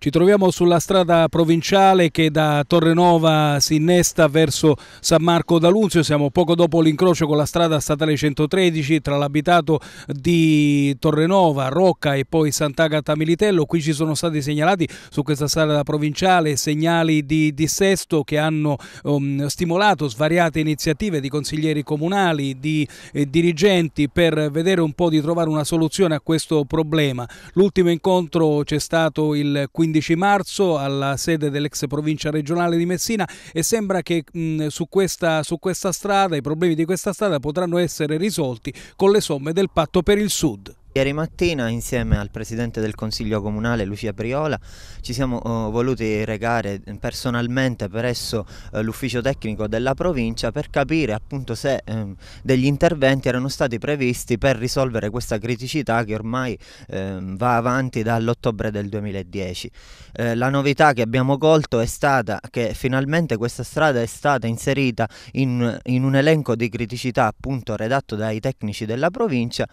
Ci troviamo sulla strada provinciale che da Torrenova si innesta verso San Marco d'Alunzio, siamo poco dopo l'incrocio con la strada statale 113 tra l'abitato di Torrenova, Rocca e poi Sant'Agata Militello. Qui ci sono stati segnalati su questa strada provinciale segnali di dissesto che hanno um, stimolato svariate iniziative di consiglieri comunali, di eh, dirigenti per vedere un po' di trovare una soluzione a questo problema. L'ultimo incontro c'è stato il 15 15 marzo alla sede dell'ex provincia regionale di Messina e sembra che mh, su, questa, su questa strada i problemi di questa strada potranno essere risolti con le somme del patto per il Sud. Ieri mattina insieme al Presidente del Consiglio Comunale Lucia Priola ci siamo uh, voluti recare personalmente presso uh, l'ufficio tecnico della provincia per capire appunto se um, degli interventi erano stati previsti per risolvere questa criticità che ormai um, va avanti dall'ottobre del 2010. Uh, eh, la novità che abbiamo colto è stata che finalmente questa strada è stata inserita in, in un elenco di criticità appunto redatto dai tecnici della provincia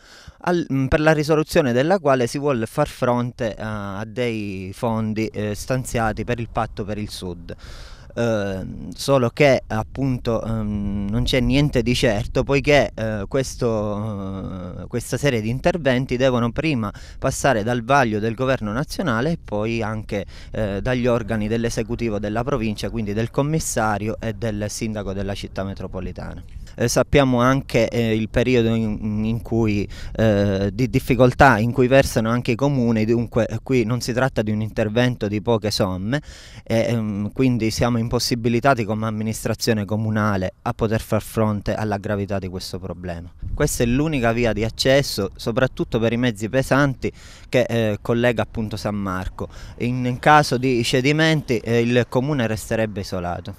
al, mm, per la risoluzione della quale si vuole far fronte uh, a dei fondi uh, stanziati per il patto per il Sud. Uh, solo che appunto um, non c'è niente di certo poiché uh, questo, uh, questa serie di interventi devono prima passare dal vaglio del governo nazionale e poi anche dagli organi dell'esecutivo della provincia, quindi del commissario e del sindaco della città metropolitana eh, sappiamo anche eh, il periodo in, in cui, eh, di difficoltà in cui versano anche i comuni, dunque eh, qui non si tratta di un intervento di poche somme, eh, ehm, quindi siamo impossibilitati come amministrazione comunale a poter far fronte alla gravità di questo problema. Questa è l'unica via di accesso, soprattutto per i mezzi pesanti che eh, collega appunto San Marco. In caso di cedimenti il comune resterebbe isolato.